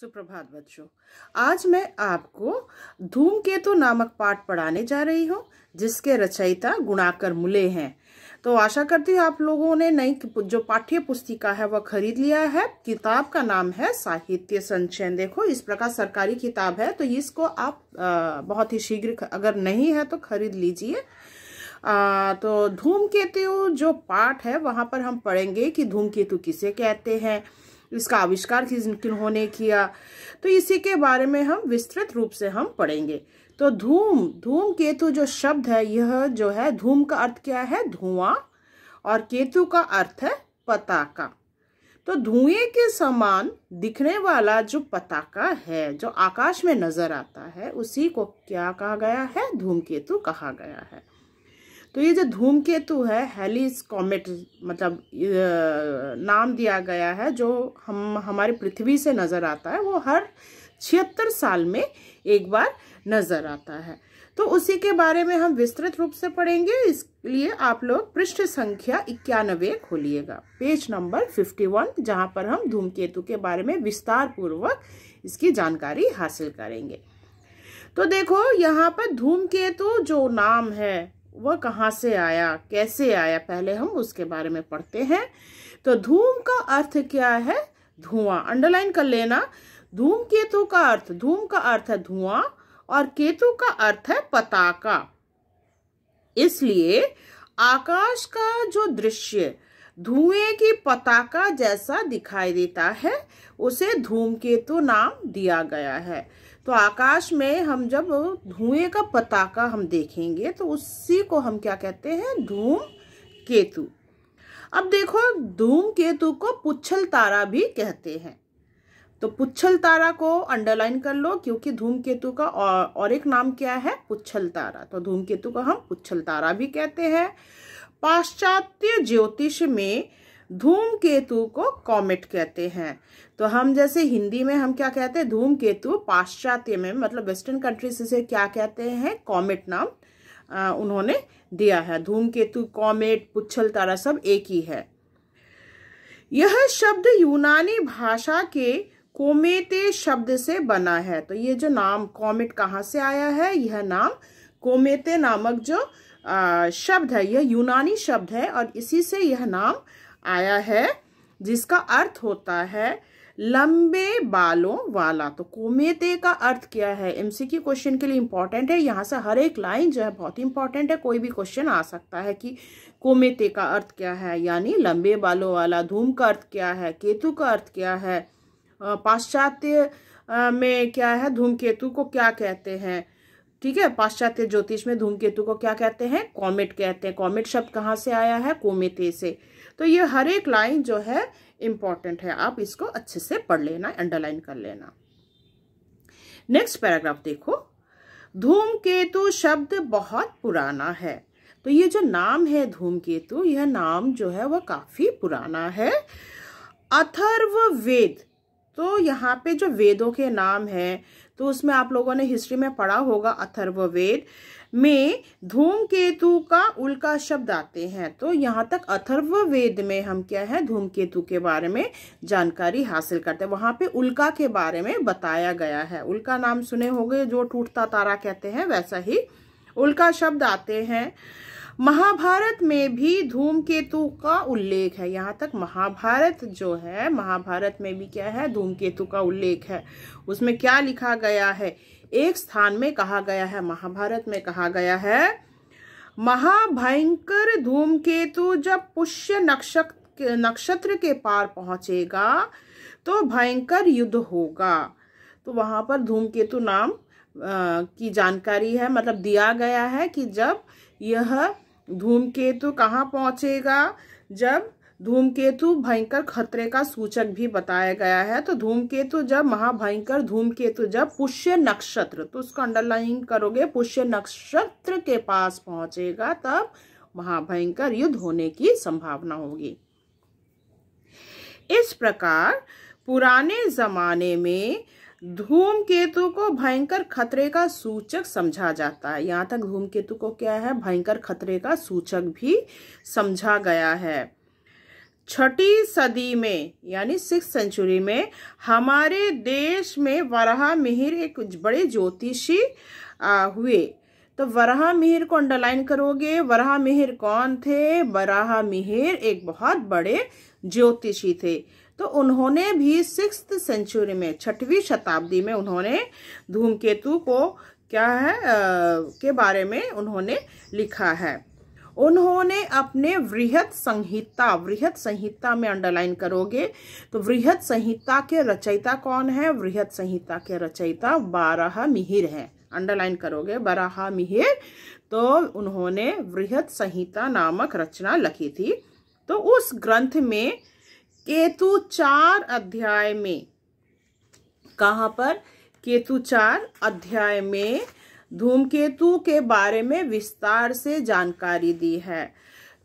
सुप्रभात बच्चों आज मैं आपको धूमकेतु नामक पाठ पढ़ाने जा रही हूँ जिसके रचयिता गुणाकर मुले हैं तो आशा करती हूँ आप लोगों ने नई जो पाठ्य पुस्तिका है वह खरीद लिया है किताब का नाम है साहित्य संचयन देखो इस प्रकार सरकारी किताब है तो इसको आप बहुत ही शीघ्र अगर नहीं है तो खरीद लीजिए आ, तो धूमकेतु जो पाठ है वहाँ पर हम पढ़ेंगे कि धूमकेतु किसे कहते हैं इसका आविष्कार किन्होंने किया तो इसी के बारे में हम विस्तृत रूप से हम पढ़ेंगे तो धूम धूम केतु जो शब्द है यह जो है धूम का अर्थ क्या है धुआं और केतु का अर्थ है पताका तो धुएं के समान दिखने वाला जो पताका है जो आकाश में नजर आता है उसी को क्या कहा गया है धूमकेतु कहा गया है तो ये जो धूमकेतु है हेलीस कॉमेट मतलब नाम दिया गया है जो हम हमारे पृथ्वी से नज़र आता है वो हर छिहत्तर साल में एक बार नज़र आता है तो उसी के बारे में हम विस्तृत रूप से पढ़ेंगे इसलिए आप लोग पृष्ठ संख्या इक्यानवे खोलिएगा पेज नंबर फिफ्टी वन जहाँ पर हम धूमकेतु के बारे में विस्तार पूर्वक इसकी जानकारी हासिल करेंगे तो देखो यहाँ पर धूमकेतु जो नाम है वह कहाँ से आया कैसे आया पहले हम उसके बारे में पढ़ते हैं तो धूम का अर्थ क्या है धुआं अंडरलाइन कर लेना धूम केतु का अर्थ धूम का अर्थ है धुआं और केतु का अर्थ है पताका इसलिए आकाश का जो दृश्य धुएं की पताका जैसा दिखाई देता है उसे धूम केतु नाम दिया गया है तो आकाश में हम जब धुएं का पताका हम देखेंगे तो उसी को हम क्या कहते हैं धूम केतु अब देखो धूम केतु को पुच्छल तारा भी कहते हैं तो पुच्छल तारा को अंडरलाइन कर लो क्योंकि धूम केतु का और, और एक नाम क्या है पुच्छल तारा तो धूम केतु को हम पुच्छल तारा भी कहते हैं पाश्चात्य ज्योतिष में धूम केतु को कॉमेट कहते हैं तो हम जैसे हिंदी में हम क्या कहते हैं धूम केतु पाश्चात्य में मतलब वेस्टर्न कंट्रीज से क्या कहते हैं कॉमेट नाम आ, उन्होंने दिया है धूम केतु कॉमेट पुच्छल तारा सब एक ही है यह शब्द यूनानी भाषा के कोमेते शब्द से बना है तो ये जो नाम कॉमेट कहाँ से आया है यह नाम कोमेते नामक जो आ, शब्द है यह यूनानी शब्द है और इसी से यह नाम आया है जिसका अर्थ होता है लंबे बालों वाला तो कोमेते का अर्थ क्या है एमसीक्यू क्वेश्चन के लिए इंपॉर्टेंट है यहाँ से हर एक लाइन जो है बहुत इंपॉर्टेंट है कोई भी क्वेश्चन आ सकता है कि कोमेते का अर्थ क्या है यानी लंबे बालों वाला धूम का अर्थ क्या है केतु का अर्थ क्या है पाश्चात्य में क्या है धूम केतु को क्या कहते हैं ठीक है पाश्चात्य ज्योतिष में धूम केतु को क्या कहते हैं कॉमेट कहते हैं कॉमेट शब्द कहाँ से आया है कोमेते से तो ये हर एक लाइन जो है इम्पॉर्टेंट है आप इसको अच्छे से पढ़ लेना अंडरलाइन कर लेना नेक्स्ट पैराग्राफ देखो धूमकेतु शब्द बहुत पुराना है तो ये जो नाम है धूमकेतु यह नाम जो है वह काफी पुराना है अथर्व वेद तो यहाँ पे जो वेदों के नाम हैं तो उसमें आप लोगों ने हिस्ट्री में पढ़ा होगा अथर्ववेद में धूमकेतु का उल्का शब्द आते हैं तो यहाँ तक अथर्ववेद में हम क्या है धूमकेतु के बारे में जानकारी हासिल करते हैं वहाँ पे उल्का के बारे में बताया गया है उल्का नाम सुने होंगे जो टूटता तारा कहते हैं वैसा ही उल्का शब्द आते हैं महाभारत में भी धूमकेतु का उल्लेख है यहाँ तक महाभारत जो है महाभारत में भी क्या है धूमकेतु का उल्लेख है उसमें क्या लिखा गया है एक स्थान में कहा गया है महाभारत में कहा गया है महाभयंकर धूमकेतु जब पुष्य नक्षत्र नक्षत्र के पार पहुंचेगा तो भयंकर युद्ध होगा तो वहां पर धूमकेतु नाम आ, की जानकारी है मतलब दिया गया है कि जब यह धूमकेतु कहाँ पहुंचेगा जब धूमकेतु भयंकर खतरे का सूचक भी बताया गया है तो धूमकेतु जब महाभयंकर धूमकेतु जब पुष्य नक्षत्र तो उसको अंडरलाइन करोगे पुष्य नक्षत्र के पास पहुंचेगा तब महाभयंकर युद्ध होने की संभावना होगी इस प्रकार पुराने जमाने में धूम केतु को भयंकर खतरे का सूचक समझा जाता है यहाँ तक धूम केतु को क्या है भयंकर खतरे का सूचक भी समझा गया है छठी सदी में यानी सिक्स सेंचुरी में हमारे देश में वराह मिहिर एक बड़े ज्योतिषी हुए तो वराह मिहिर को अंडरलाइन करोगे वराह मिहिर कौन थे वराह मिहिर एक बहुत बड़े ज्योतिषी थे तो उन्होंने भी सिक्स सेंचुरी में छठवीं शताब्दी में उन्होंने धूमकेतु को क्या है आ, के बारे में उन्होंने लिखा है उन्होंने अपने वृहत संहिता वृहत संहिता में अंडरलाइन करोगे तो वृहत संहिता के रचयिता कौन है वृहत संहिता के रचयिता बारह मिहिर है अंडरलाइन करोगे बारह मिहिर तो उन्होंने वृहत संहिता नामक रचना लिखी थी तो उस ग्रंथ में केतु चार अध्याय में कहाँ पर केतु चार अध्याय में धूमकेतु के बारे में विस्तार से जानकारी दी है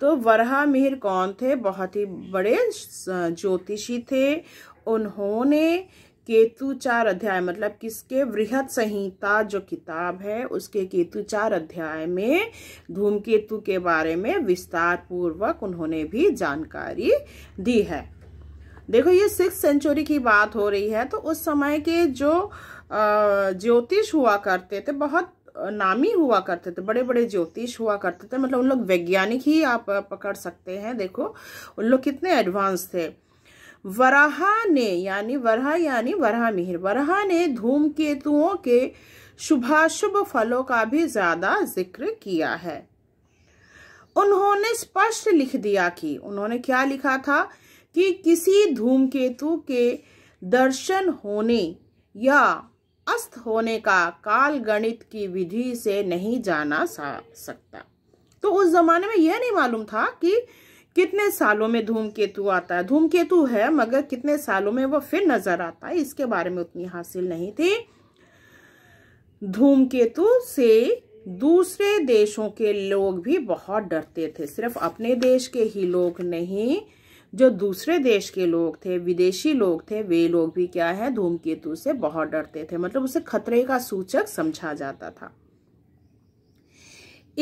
तो वरहा मिहिर कौन थे बहुत ही बड़े ज्योतिषी थे उन्होंने केतु चार अध्याय मतलब किसके वृहत संहिता जो किताब है उसके केतु चार अध्याय में धूमकेतु के बारे में विस्तार पूर्वक उन्होंने भी जानकारी दी है देखो ये सिक्स सेंचुरी की बात हो रही है तो उस समय के जो ज्योतिष हुआ करते थे बहुत नामी हुआ करते थे बड़े बड़े ज्योतिष हुआ करते थे मतलब उन लोग वैज्ञानिक ही आप पकड़ सकते हैं देखो उन लोग कितने एडवांस थे वराहा ने यानी वराहा यानी वराहा मिहिर वराहा ने धूम केतुओं के शुभाशुभ फलों का भी ज्यादा जिक्र किया है उन्होंने स्पष्ट लिख दिया कि उन्होंने क्या लिखा था कि किसी धूमकेतु के दर्शन होने या अस्त होने का काल गणित की विधि से नहीं जाना सकता तो उस जमाने में यह नहीं मालूम था कि कितने सालों में धूमकेतु आता है धूमकेतु है मगर कितने सालों में वह फिर नजर आता है इसके बारे में उतनी हासिल नहीं थी धूमकेतु से दूसरे देशों के लोग भी बहुत डरते थे सिर्फ अपने देश के ही लोग नहीं जो दूसरे देश के लोग थे विदेशी लोग थे वे लोग भी क्या है धूमकेतु से बहुत डरते थे मतलब उसे खतरे का सूचक समझा जाता था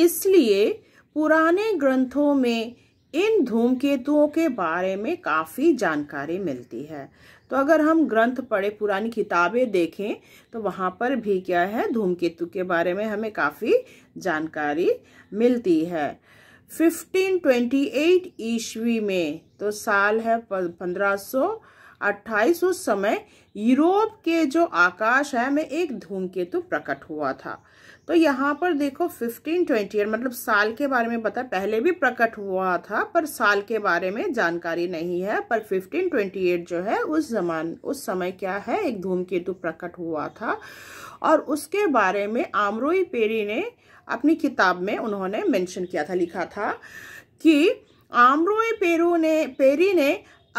इसलिए पुराने ग्रंथों में इन धूमकेतुओं के बारे में काफ़ी जानकारी मिलती है तो अगर हम ग्रंथ पढ़े पुरानी किताबें देखें तो वहाँ पर भी क्या है धूमकेतु के बारे में हमें काफ़ी जानकारी मिलती है 1528 ईस्वी में तो साल है 1528 उस समय यूरोप के जो आकाश है में एक धूमकेतु प्रकट हुआ था तो यहाँ पर देखो 1528 मतलब साल के बारे में पता पहले भी प्रकट हुआ था पर साल के बारे में जानकारी नहीं है पर 1528 जो है उस जमान उस समय क्या है एक धूमकेतु प्रकट हुआ था और उसके बारे में आमरोई पेरी ने अपनी किताब में उन्होंने मेंशन किया था लिखा था कि आमरोय पेरू ने पेरी ने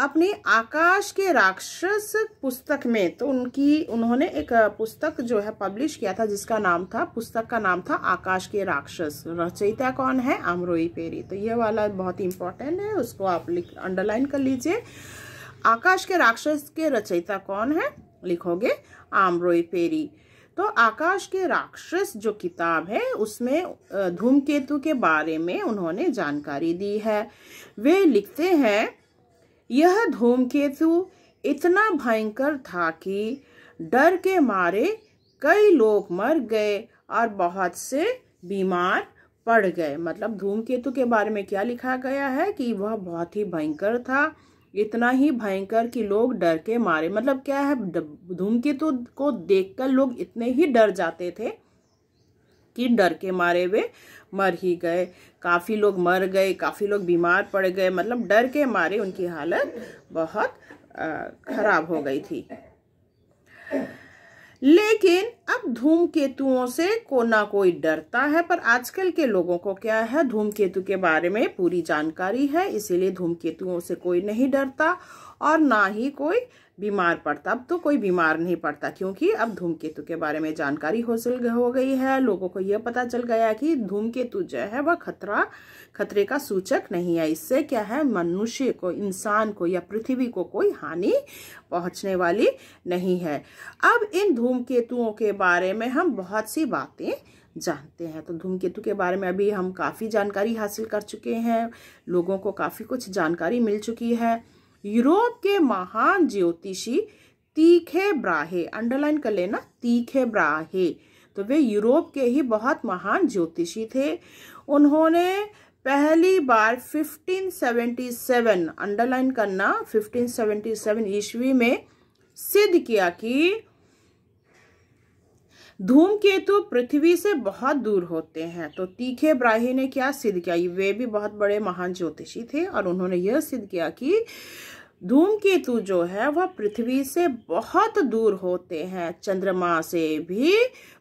अपनी आकाश के राक्षस पुस्तक में तो उनकी उन्होंने एक पुस्तक जो है पब्लिश किया था जिसका नाम था पुस्तक का नाम था आकाश के राक्षस रचयिता कौन है आमरोई पेरी तो ये वाला बहुत ही इंपॉर्टेंट है उसको आप लिख अंडरलाइन कर लीजिए आकाश के राक्षस के रचयिता कौन है लिखोगे आमरोई पेरी तो आकाश के राक्षस जो किताब है उसमें धूमकेतु के बारे में उन्होंने जानकारी दी है वे लिखते हैं यह धूमकेतु इतना भयंकर था कि डर के मारे कई लोग मर गए और बहुत से बीमार पड़ गए मतलब धूमकेतु के बारे में क्या लिखा गया है कि वह बहुत ही भयंकर था इतना ही भयंकर कि लोग डर के मारे मतलब क्या है धूमकेतु तो, को देखकर लोग इतने ही डर जाते थे कि डर के मारे वे मर ही गए काफ़ी लोग मर गए काफ़ी लोग बीमार पड़ गए मतलब डर के मारे उनकी हालत बहुत ख़राब हो गई थी लेकिन अब धूम केतुओं से को ना कोई डरता है पर आजकल के लोगों को क्या है धूमकेतु के बारे में पूरी जानकारी है इसीलिए धूमकेतुओं से कोई नहीं डरता और ना ही कोई बीमार पड़ता अब तो कोई बीमार नहीं पड़ता क्योंकि अब धूमकेतु के बारे में जानकारी हासिल हो गई है लोगों को यह पता चल गया कि धूमकेतु जो है वह खतरा खतरे का सूचक नहीं है इससे क्या है मनुष्य को इंसान को या पृथ्वी को कोई हानि पहुंचने वाली नहीं है अब इन धूमकेतुओं के बारे में हम बहुत सी बातें जानते हैं तो धूमकेतु के बारे में अभी हम काफ़ी जानकारी हासिल कर चुके हैं लोगों को काफ़ी कुछ जानकारी मिल चुकी है यूरोप के महान ज्योतिषी तीखे ब्राहे अंडरलाइन कर लेना तीखे ब्राहे तो वे यूरोप के ही बहुत महान ज्योतिषी थे उन्होंने पहली बार 1577 अंडरलाइन करना 1577 ईस्वी में सिद्ध किया कि धूमकेतु पृथ्वी से बहुत दूर होते हैं तो तीखे ब्राही ने क्या सिद्ध किया वे भी बहुत बड़े महान ज्योतिषी थे और उन्होंने यह सिद्ध किया कि धूमकेतु जो है वह पृथ्वी से बहुत दूर होते हैं चंद्रमा से भी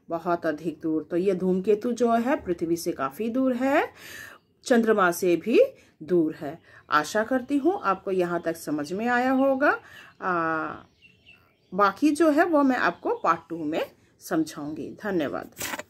बहुत अधिक दूर तो यह धूमकेतु जो है पृथ्वी से काफ़ी दूर है चंद्रमा से भी दूर है आशा करती हूँ आपको यहाँ तक समझ में आया होगा आ, बाकी जो है वो मैं आपको पार्ट टू में समझाऊंगी धन्यवाद